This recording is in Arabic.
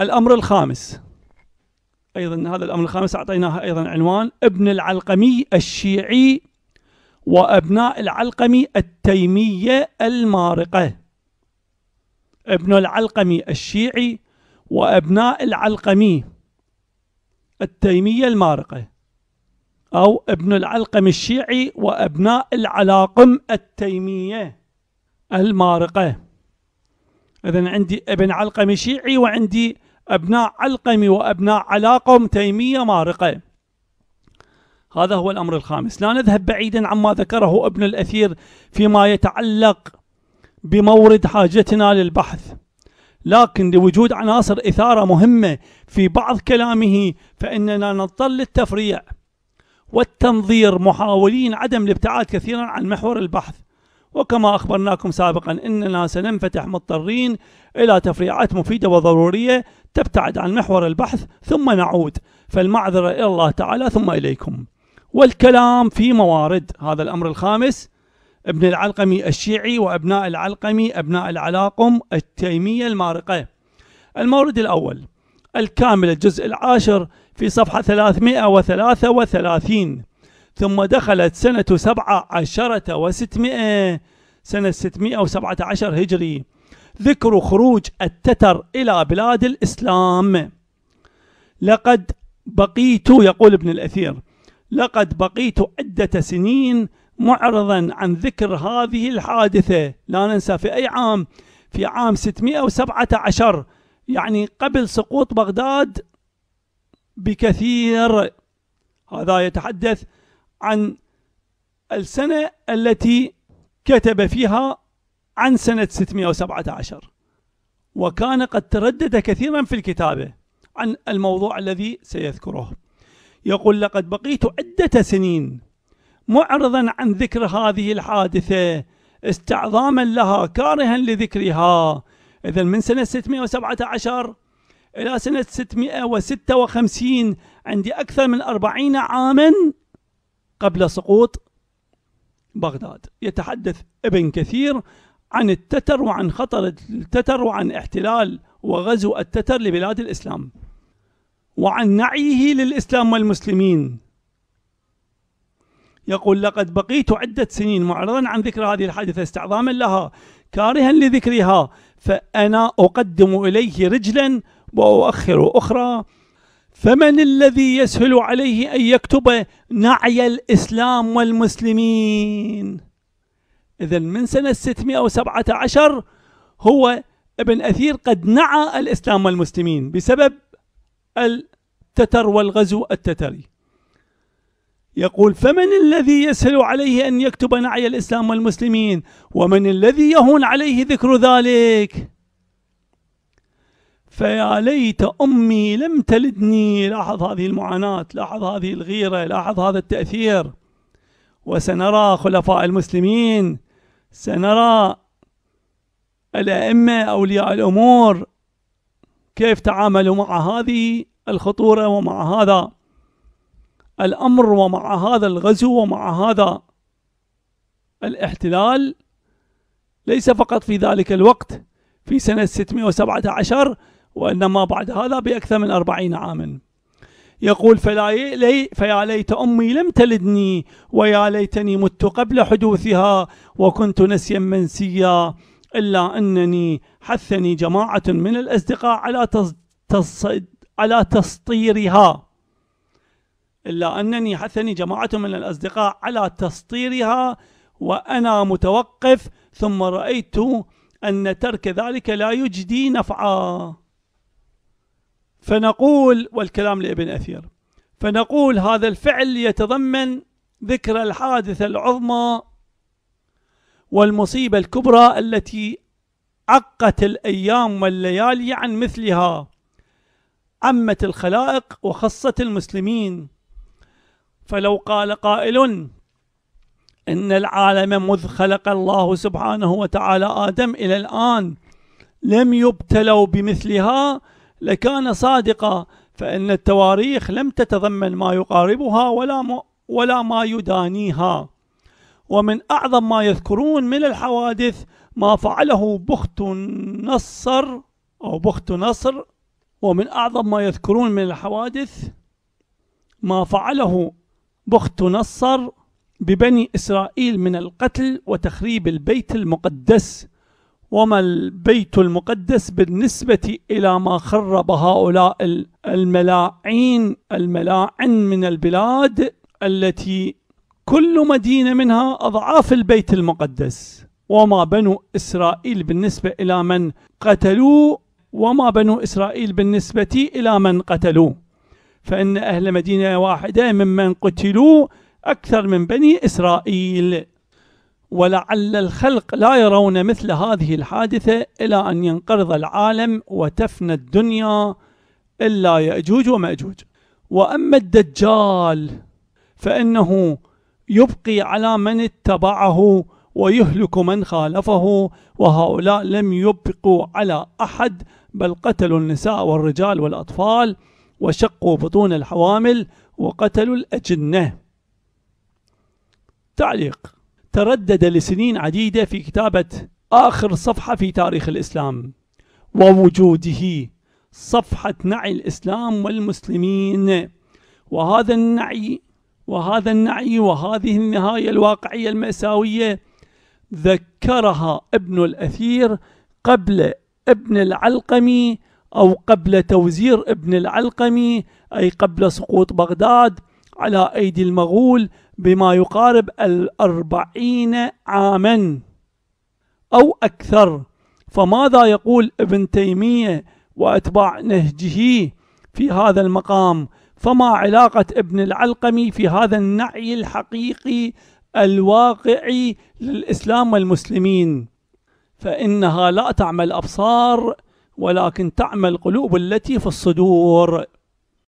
الأمر الخامس أيضا هذا الأمر الخامس أعطيناه أيضا عنوان ابن العلقمي الشيعي وأبناء العلقمي التيمية المارقة ابن العلقمي الشيعي وأبناء العلقمي التيمية المارقة أو ابن العلقم الشيعي وأبناء العلاقم التيمية المارقة إذا عندي ابن علقم شيعي وعندي أبناء علقمي وأبناء علاقم تيمية مارقة هذا هو الأمر الخامس لا نذهب بعيدا عما ذكره ابن الأثير فيما يتعلق بمورد حاجتنا للبحث لكن لوجود عناصر إثارة مهمة في بعض كلامه فإننا نضطر للتفريع والتنظير محاولين عدم الابتعاد كثيرا عن محور البحث وكما أخبرناكم سابقا أننا سننفتح مضطرين إلى تفريعات مفيدة وضرورية تبتعد عن محور البحث ثم نعود فالمعذرة إلى الله تعالى ثم إليكم والكلام في موارد هذا الأمر الخامس ابن العلقمي الشيعي وأبناء العلقمي أبناء العلاقم التيمية المارقة المورد الأول الكامل الجزء العاشر في صفحة 333 ثم دخلت سنة سبعة عشرة وستمائة سنة ستمائة وسبعة عشر هجري ذكر خروج التتر إلى بلاد الإسلام لقد بقيت يقول ابن الأثير لقد بقيت عدة سنين معرضا عن ذكر هذه الحادثة لا ننسى في أي عام في عام 617 يعني قبل سقوط بغداد بكثير هذا يتحدث عن السنة التي كتب فيها عن سنة 617 وكان قد تردد كثيرا في الكتابة عن الموضوع الذي سيذكره يقول لقد بقيت عدة سنين معرضا عن ذكر هذه الحادثة استعظاما لها كارها لذكرها إذا من سنة 617 إلى سنة 656 عندي أكثر من 40 عاما قبل سقوط بغداد يتحدث ابن كثير عن التتر وعن خطر التتر وعن احتلال وغزو التتر لبلاد الإسلام وعن نعيه للإسلام والمسلمين يقول لقد بقيت عدة سنين معرضا عن ذكر هذه الحادثة استعظاما لها كارها لذكرها فأنا أقدم إليه رجلا وأؤخر أخرى فمن الذي يسهل عليه أن يكتب نعي الإسلام والمسلمين إذا من سنة 617 هو ابن أثير قد نعى الإسلام والمسلمين بسبب التتر والغزو التتري يقول فمن الذي يسهل عليه أن يكتب نعي الإسلام والمسلمين ومن الذي يهون عليه ذكر ذلك فيا ليت أمي لم تلدني لاحظ هذه المعاناة لاحظ هذه الغيرة لاحظ هذا التأثير وسنرى خلفاء المسلمين سنرى الأئمة أولياء الأمور كيف تعاملوا مع هذه الخطورة ومع هذا الأمر ومع هذا الغزو ومع هذا الاحتلال ليس فقط في ذلك الوقت في سنة 617 وإنما بعد هذا بأكثر من أربعين عاما يقول فلا لي فيا ليت أمي لم تلدني ويا ليتني مت قبل حدوثها وكنت نسيا منسيا إلا أنني حثني جماعة من الأصدقاء على تص... على تسطيرها إلا أنني حثني جماعة من الأصدقاء على تسطيرها وأنا متوقف ثم رأيت أن ترك ذلك لا يجدي نفعا فنقول والكلام لابن أثير فنقول هذا الفعل يتضمن ذكر الحادثة العظمى والمصيبة الكبرى التي عقت الأيام والليالي عن مثلها عمت الخلائق وخصة المسلمين فلو قال قائل إن العالم مذ خلق الله سبحانه وتعالى آدم إلى الآن لم يبتلوا بمثلها لكان صادقا فإن التواريخ لم تتضمن ما يقاربها ولا ولا ما يدانيها ومن أعظم ما يذكرون من الحوادث ما فعله بخت نصر أو بخت نصر ومن أعظم ما يذكرون من الحوادث ما فعله بخت نصر ببني إسرائيل من القتل وتخريب البيت المقدس وما البيت المقدس بالنسبة إلى ما خرب هؤلاء الملاعين الملاعن من البلاد التي كل مدينة منها أضعاف البيت المقدس وما بنو إسرائيل بالنسبة إلى من قتلوا وما بنو إسرائيل بالنسبة إلى من قتلوا فإن أهل مدينة واحدة ممن قتلوا أكثر من بني إسرائيل ولعل الخلق لا يرون مثل هذه الحادثة إلى أن ينقرض العالم وتفنى الدنيا إلا يأجوج ومأجوج وأما الدجال فإنه يبقي على من اتبعه ويهلك من خالفه وهؤلاء لم يبقوا على أحد بل قتلوا النساء والرجال والأطفال وشقوا بطون الحوامل وقتلوا الأجنة تعليق تردد لسنين عديدة في كتابة آخر صفحة في تاريخ الإسلام ووجوده صفحة نعي الإسلام والمسلمين وهذا النعي وهذا النعي وهذه النهاية الواقعية المأساوية ذكرها ابن الأثير قبل ابن العلقمي أو قبل توزير ابن العلقمي أي قبل سقوط بغداد على أيدي المغول بما يقارب الأربعين عاما أو أكثر فماذا يقول ابن تيمية وأتباع نهجه في هذا المقام فما علاقة ابن العلقمي في هذا النعي الحقيقي الواقعي للإسلام والمسلمين فإنها لا تعمى الأبصار ولكن تعمى القلوب التي في الصدور